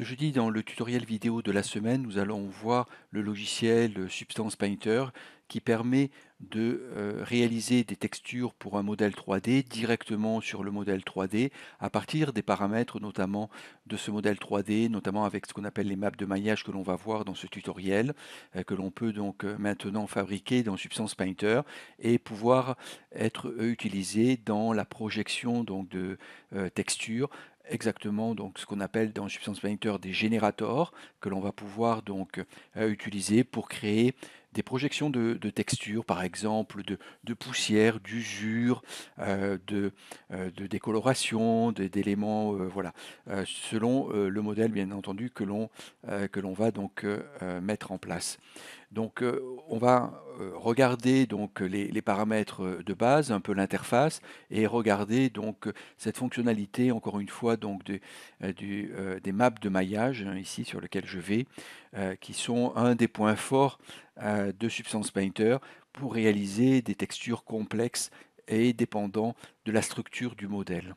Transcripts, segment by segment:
Ce jeudi, dans le tutoriel vidéo de la semaine, nous allons voir le logiciel euh, Substance Painter qui permet de euh, réaliser des textures pour un modèle 3D directement sur le modèle 3D à partir des paramètres notamment de ce modèle 3D, notamment avec ce qu'on appelle les maps de maillage que l'on va voir dans ce tutoriel, euh, que l'on peut donc maintenant fabriquer dans Substance Painter et pouvoir être utilisé dans la projection donc de textures exactement donc ce qu'on appelle dans Substance Painter des générateurs que l'on va pouvoir donc euh, utiliser pour créer des projections de, texture textures, par exemple, de, poussière, d'usure, euh, euh, de, décoloration, d'éléments, euh, voilà, selon le modèle, bien entendu, que l'on va donc mettre en place. Donc, on va regarder donc les, paramètres de base, un peu l'interface, et regarder donc cette fonctionnalité, encore une fois, donc des, des maps de maillage, hein, ici, sur lequel je vais, euh, qui sont un des points forts euh, de Substance Painter pour réaliser des textures complexes et dépendant de la structure du modèle.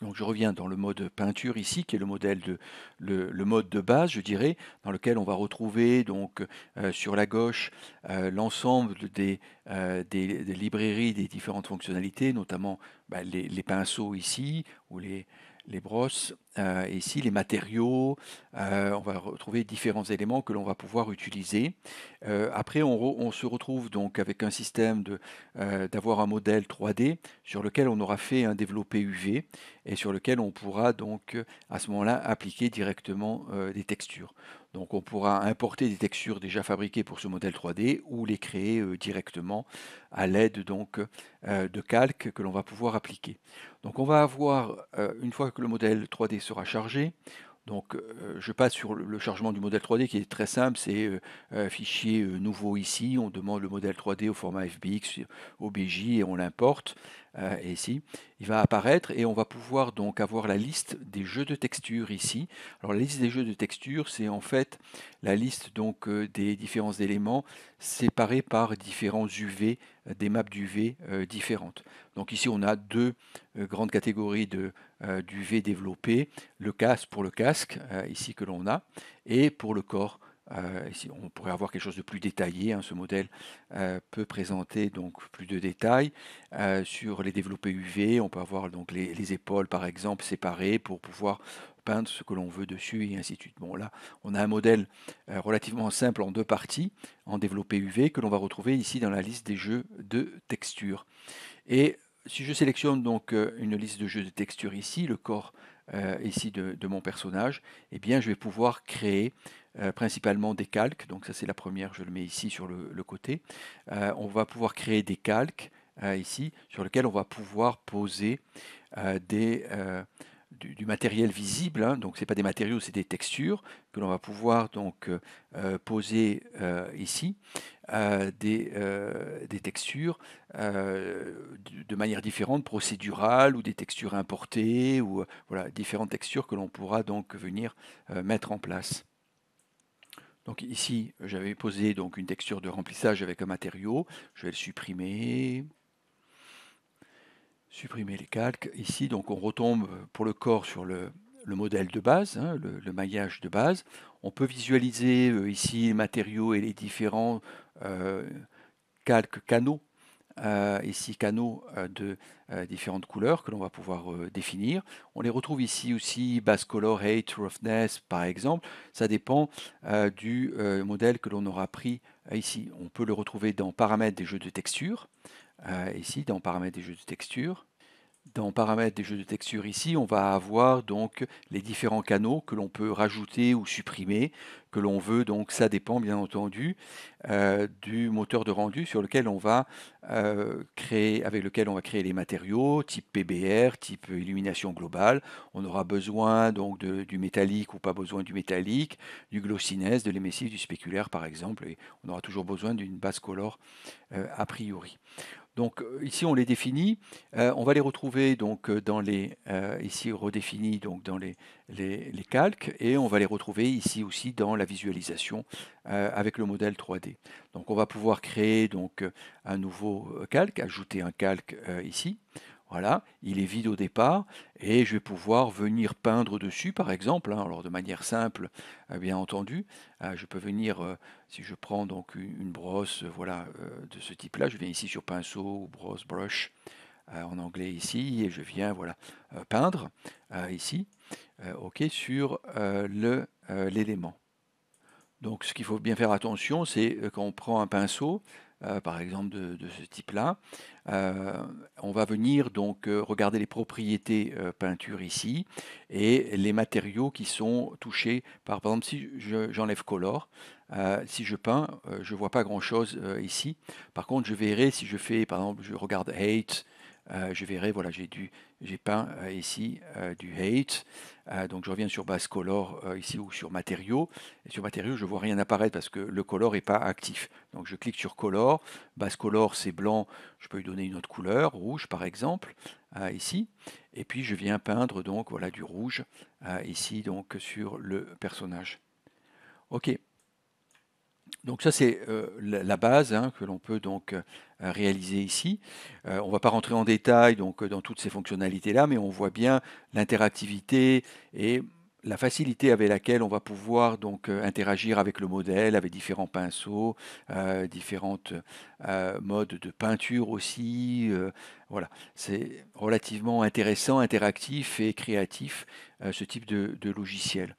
Donc je reviens dans le mode peinture ici, qui est le modèle de le, mode de base, je dirais, dans lequel on va retrouver donc euh, sur la gauche l'ensemble des, librairies des différentes fonctionnalités, notamment bah, les, pinceaux ici ou les, les brosses ici, euh, les matériaux, euh, on va retrouver différents éléments que l'on va pouvoir utiliser. Euh, après, on, se retrouve donc avec un système d'avoir un modèle 3D sur lequel on aura fait un développé UV et sur lequel on pourra donc à ce moment-là appliquer directement des textures. Donc on pourra importer des textures déjà fabriquées pour ce modèle 3D ou les créer directement à l'aide donc de calques que l'on va pouvoir appliquer. Donc on va avoir, une fois que le modèle 3D sera chargé. Donc euh, je passe sur le chargement du modèle 3D qui est très simple, c'est euh, un fichier euh, nouveau ici, on demande le modèle 3D au format FBX, OBJ et on l'importe. Euh, et ici, il va apparaître et on va pouvoir donc avoir la liste des jeux de texture ici. Alors la liste des jeux de texture, c'est en fait la liste donc euh, des différents éléments séparés par différents UV, euh, des maps d'UV différentes. Donc ici, on a deux grandes catégories de d'UV développées, le casque pour le casque ici que l'on a et pour le corps euh, on pourrait avoir quelque chose de plus détaillé. Hein, ce modèle euh, peut présenter donc plus de détails euh, sur les développés UV. On peut avoir donc les, épaules par exemple séparées pour pouvoir peindre ce que l'on veut dessus et ainsi de suite. Bon là, on a un modèle relativement simple en deux parties, en développé UV, que l'on va retrouver ici dans la liste des jeux de textures. Et si je sélectionne donc une liste de jeux de textures ici, le corps ici de, de, mon personnage, eh bien je vais pouvoir créer euh, principalement des calques. Donc ça c'est la première, je le mets ici sur le, côté. Euh, on va pouvoir créer des calques euh, ici sur lesquels on va pouvoir poser du, matériel visible. Hein. donc ce n'est pas des matériaux, c'est des textures que l'on va pouvoir donc poser ici. des, textures de manière différente, procédurale ou des textures importées ou différentes textures que l'on pourra donc venir mettre en place. Donc ici, j'avais posé donc une texture de remplissage avec un matériau. Je vais le supprimer. Supprimer les calques. Ici, donc on retombe pour le corps sur le, modèle de base, hein, le, maillage de base. On peut visualiser euh, ici les matériaux et les différents euh, calques canaux euh, ici canaux euh, de euh, différentes couleurs que l'on va pouvoir définir. On les retrouve ici aussi, basse color, height, roughness par exemple. Ça dépend du modèle que l'on aura pris ici. On peut le retrouver dans paramètres des jeux de texture, ici dans paramètres des jeux de texture dans paramètres des jeux de texture ici, on va avoir donc les différents canaux que l'on peut rajouter ou supprimer, que l'on veut. Donc ça dépend bien entendu euh, du moteur de rendu sur lequel on va euh, créer, avec lequel on va créer les matériaux, type PBR, type illumination globale. On aura besoin donc du métallique ou pas besoin du métallique, du glossiness, de l'émissive, du spéculaire par exemple. Et on aura toujours besoin d'une base color euh, a priori. Donc euh, ici on les définit, euh, on va les retrouver donc euh, dans les ici redéfinis donc dans les, les, calques et on va les retrouver ici aussi dans la visualisation avec le modèle 3D. Donc on va pouvoir créer donc un nouveau calque, ajouter un calque ici. Voilà, il est vide au départ et je vais pouvoir venir peindre dessus par exemple, hein. alors de manière simple euh, bien entendu. Euh, je peux venir, euh, si je prends donc une, brosse voilà, de ce type-là, je viens ici sur pinceau ou brosse, brush en anglais ici, et je viens voilà, peindre ici ok sur l'élément. Donc ce qu'il faut bien faire attention, c'est quand on prend un pinceau, euh, par exemple de, ce type-là. Euh, on va venir donc euh, regarder les propriétés peinture ici et les matériaux qui sont touchés par, par exemple, si j'enlève color, si je peins, je ne vois pas grand-chose ici. Par contre, je verrai si je fais, par exemple, je regarde hate, je verrai, voilà, j'ai dû j'ai peint euh, ici euh, du hate. Euh, donc je reviens sur base color ici ou sur matériaux. Et sur matériaux, je vois rien apparaître parce que le color n'est pas actif. Donc je clique sur color. Base color, c'est blanc. Je peux lui donner une autre couleur, rouge par exemple, ici. Et puis je viens peindre donc voilà du rouge ici donc sur le personnage. Ok. Donc ça c'est euh, la base hein, que l'on peut donc euh, réaliser ici. Euh, on ne va pas rentrer en détail dans toutes ces fonctionnalités là, mais on voit bien l'interactivité et la facilité avec laquelle on va pouvoir interagir avec le modèle, avec différents pinceaux, différentes modes de peinture aussi. voilà, c'est relativement intéressant, interactif et créatif ce type de logiciel.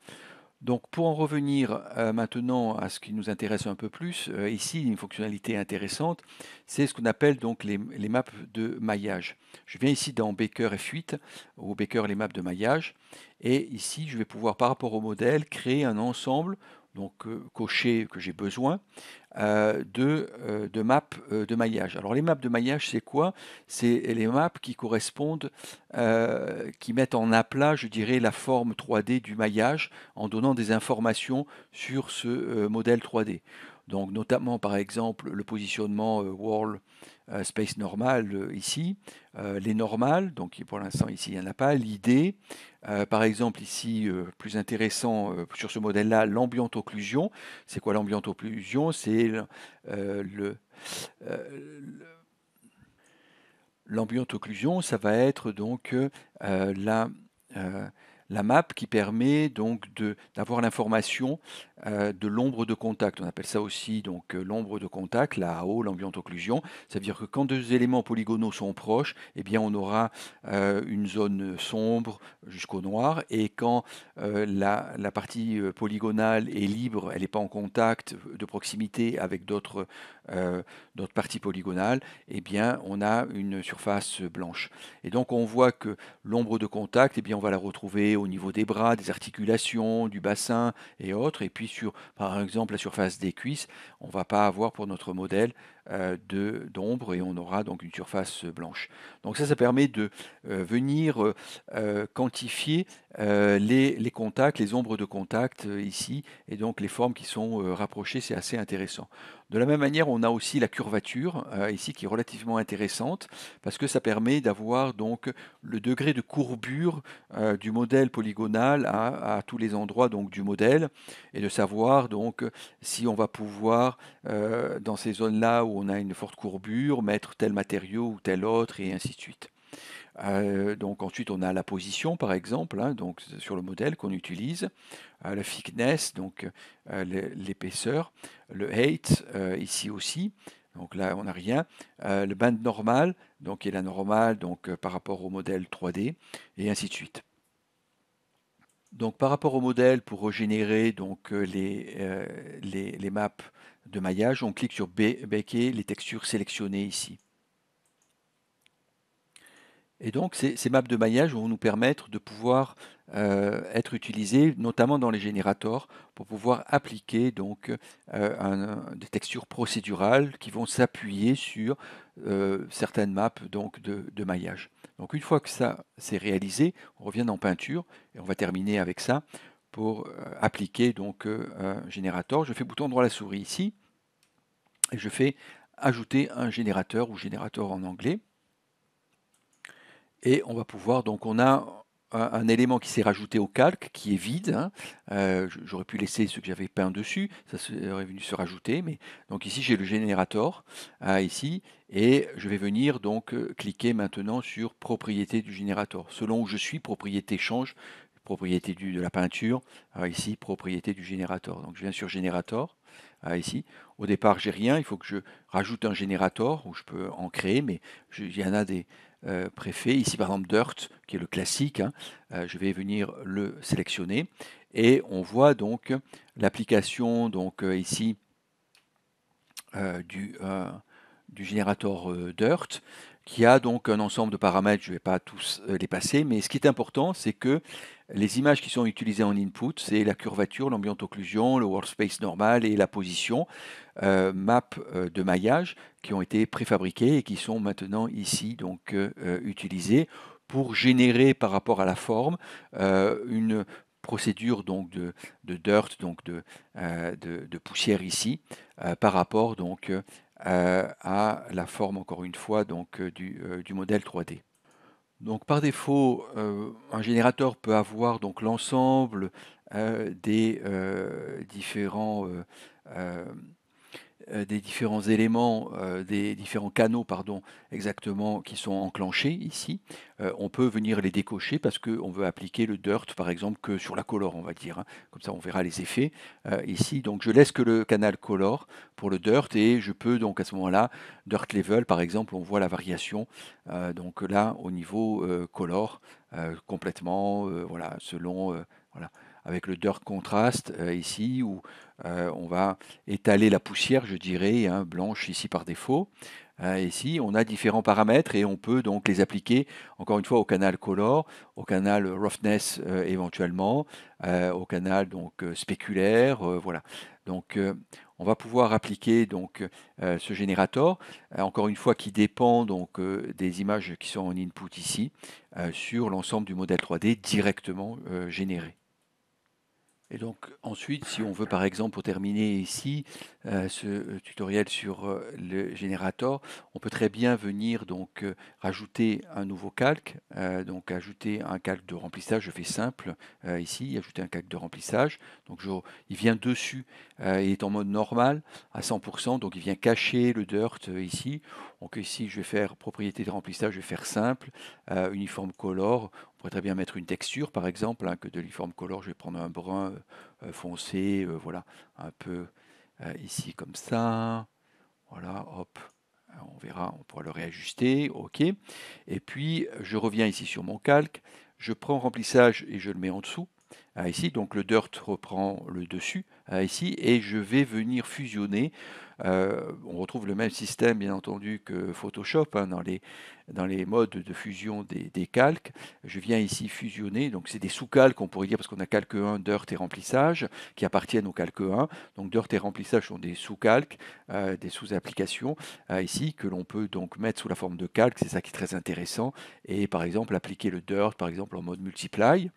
Donc pour en revenir euh, maintenant à ce qui nous intéresse un peu plus, euh, ici une fonctionnalité intéressante, c'est ce qu'on appelle donc les, maps de maillage. Je viens ici dans Baker et 8 ou Baker les maps de maillage, et ici je vais pouvoir par rapport au modèle créer un ensemble, donc euh, cocher que j'ai besoin. Euh, de, euh, de maps euh, de maillage. Alors les maps de maillage, c'est quoi C'est les maps qui correspondent, qui mettent en aplat, je dirais, la forme 3D du maillage en donnant des informations sur ce modèle 3D donc notamment par exemple le positionnement euh, World euh, Space Normal euh, ici, les normales, donc pour l'instant ici il n'y en a pas, l'idée, par exemple ici plus intéressant sur ce modèle-là, l'ambiante occlusion, c'est quoi l'ambiante occlusion C'est le, l'ambiante occlusion, ça va être donc la la map qui permet donc d'avoir l'information euh, de l'ombre de contact. On appelle ça aussi donc euh, l'ombre de contact, la AO, l'ambiante occlusion. Ça veut dire que quand deux éléments polygonaux sont proches, eh bien on aura euh, une zone sombre jusqu'au noir. Et quand la, partie polygonale est libre, elle n'est pas en contact de proximité avec d'autres parties polygonales, eh bien on a une surface blanche. Et donc on voit que l'ombre de contact, eh bien on va la retrouver au niveau des bras, des articulations, du bassin et autres. Et puis sur, par exemple, la surface des cuisses, on ne va pas avoir pour notre modèle euh, d'ombre et on aura donc une surface blanche. Donc ça, ça permet de euh, venir euh, quantifier les, contacts, les ombres de contact ici, et donc les formes qui sont rapprochées, c'est assez intéressant. De la même manière, on a aussi la curvature ici qui est relativement intéressante parce que ça permet d'avoir donc le degré de courbure du modèle polygonal à, tous les endroits donc du modèle et de savoir donc si on va pouvoir dans ces zones là où on a une forte courbure, mettre tel matériau ou tel autre, et ainsi de suite. Euh, donc ensuite on a la position par exemple, hein, donc sur le modèle qu'on utilise, euh, la thickness, donc euh, l'épaisseur, le height ici aussi, donc là on n'a rien, le band normal, donc qui est la normale donc, par rapport au modèle 3D, et ainsi de suite. Donc par rapport au modèle pour régénérer donc, les, les, les maps de maillage, on clique sur becquer les textures sélectionnées ici. Et donc ces, maps de maillage vont nous permettre de pouvoir euh, être utilisées notamment dans les générateurs pour pouvoir appliquer donc euh, des textures procédurales qui vont s'appuyer sur euh, certaines maps donc de, de, maillage. Donc une fois que ça c'est réalisé, on revient en peinture et on va terminer avec ça pour euh, appliquer donc euh, générateur. Je fais bouton droit à la souris ici et je fais ajouter un générateur ou générateur en anglais. Et on va pouvoir, donc on a un, élément qui s'est rajouté au calque, qui est vide. Hein. Euh, j'aurais pu laisser ce que j'avais peint dessus, ça serait venu se rajouter. Mais donc ici j'ai le générateur ici, et je vais venir donc cliquer maintenant sur propriété du générateur. Selon où je suis, propriété change propriété du, de la peinture, euh, ici, propriété du générateur. Donc je viens sur générateur, ici. Au départ, j'ai rien, il faut que je rajoute un générateur où je peux en créer, mais il y en a des euh, préfets. Ici, par exemple, Dirt, qui est le classique, hein, euh, je vais venir le sélectionner. Et on voit donc l'application, donc ici, du, du générateur Dirt, qui a donc un ensemble de paramètres, je ne vais pas tous les passer, mais ce qui est important, c'est que les images qui sont utilisées en input, c'est la curvature, l'ambient occlusion, le workspace normal et la position, euh, map euh, de maillage qui ont été préfabriquées et qui sont maintenant ici donc euh, utilisées pour générer par rapport à la forme une procédure donc de, dirt, donc de, de, poussière ici, par rapport donc à la forme encore une fois donc du, du modèle 3D. Donc par défaut, euh, un générateur peut avoir donc l'ensemble euh, des euh, différents euh, des différents éléments, euh, des différents canaux, pardon, exactement, qui sont enclenchés ici, euh, on peut venir les décocher parce qu'on veut appliquer le dirt, par exemple, que sur la color, on va dire. Hein. Comme ça, on verra les effets ici. Donc, je laisse que le canal color pour le dirt et je peux, donc, à ce moment-là, dirt level, par exemple, on voit la variation. donc là, au niveau color, complètement, voilà, selon, voilà avec le dirt contrast euh, ici, où euh, on va étaler la poussière, je dirais, hein, blanche ici par défaut. Euh, ici, on a différents paramètres et on peut donc les appliquer, encore une fois, au canal color, au canal roughness éventuellement, au canal donc spéculaire, voilà. Donc, on va pouvoir appliquer donc ce générateur, encore une fois qui dépend donc des images qui sont en input ici sur l'ensemble du modèle 3D directement généré. Et donc ensuite, si on veut par exemple, pour terminer ici euh, ce euh, tutoriel sur euh, le générateur, on peut très bien venir donc rajouter un nouveau calque, donc ajouter un calque de remplissage, je fais simple ici, ajouter un calque de remplissage, donc il vient dessus, il est en mode normal à 100%, donc il vient cacher le dirt ici, donc ici je vais faire propriété de remplissage, je vais faire simple, uniforme color, pourrait très bien mettre une texture, par exemple, hein, que de l'iforme color. Je vais prendre un brun euh, foncé, euh, voilà, un peu euh, ici comme ça. Voilà, hop, on verra, on pourra le réajuster, ok. Et puis, je reviens ici sur mon calque, je prends remplissage et je le mets en dessous, ici. Donc, le dirt reprend le dessus, ici, et je vais venir fusionner. on retrouve le même système, bien entendu, que Photoshop, hein, dans les dans les modes de fusion des, calques. Je viens ici fusionner, donc c'est des sous-calques, on pourrait dire, parce qu'on a calque 1, dirt et remplissage, qui appartiennent au calque 1. Donc dirt et remplissage sont des sous-calques, euh, des sous-applications, euh, ici, que l'on peut donc mettre sous la forme de calque, c'est ça qui est très intéressant, et par exemple appliquer le dirt, par exemple, en mode multiply.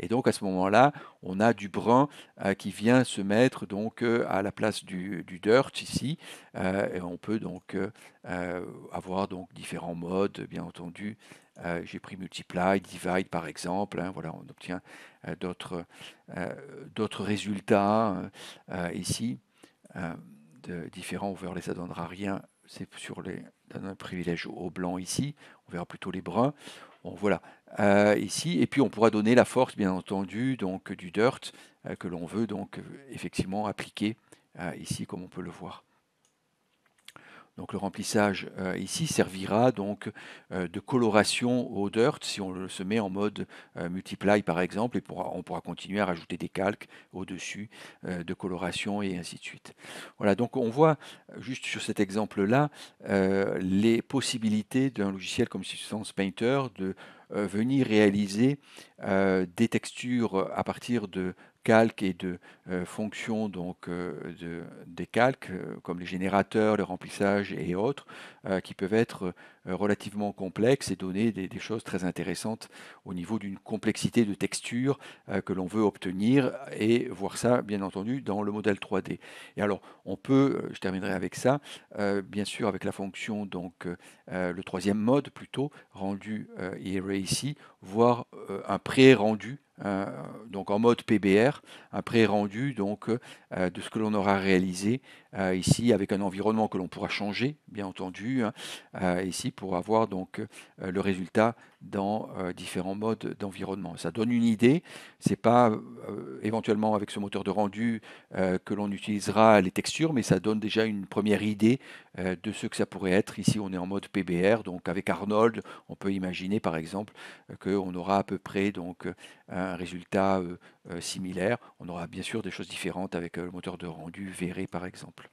Et donc à ce moment-là, on a du brun euh, qui vient se mettre donc à la place du, du dirt ici, et on peut donc euh, avoir donc différents modes, bien entendu. Euh, j'ai pris multiply, divide par exemple. Hein, voilà, on obtient euh, d'autres résultats ici. de différents verra ça ne donnera rien. C'est sur les privilèges privilège au blanc ici. On verra plutôt les bruns. voilà. ici, et puis on pourra donner la force, bien entendu, donc du dirt que l'on veut donc effectivement appliquer ici, comme on peut le voir. Donc le remplissage euh, ici servira donc euh, de coloration au dirt si on se met en mode euh, multiply par exemple et on pourra continuer à rajouter des calques au-dessus de coloration et ainsi de suite. Voilà donc on voit juste sur cet exemple là les possibilités d'un logiciel comme Substance Painter de venir réaliser des textures à partir de calques et de euh, fonctions donc, euh, de, des calques, euh, comme les générateurs, le remplissage et autres, qui peuvent être relativement complexes et donner des, choses très intéressantes au niveau d'une complexité de texture que l'on veut obtenir et voir ça, bien entendu, dans le modèle 3D. Et alors, on peut, je terminerai avec ça, bien sûr, avec la fonction, donc le troisième mode plutôt, rendu et ici, voir un pré-rendu euh, donc en mode PBR, un pré-rendu donc euh, de ce que l'on aura réalisé euh, ici avec un environnement que l'on pourra changer, bien entendu, hein, ici pour avoir donc le résultat dans différents modes d'environnement. Ça donne une idée. C'est pas éventuellement avec ce moteur de rendu que l'on utilisera les textures, mais ça donne déjà une première idée de ce que ça pourrait être. Ici, on est en mode PBR, donc avec Arnold, on peut imaginer par exemple qu'on aura à peu près donc un résultat euh, euh, similaire. On aura bien sûr des choses différentes avec euh, le moteur de rendu, Verré par exemple.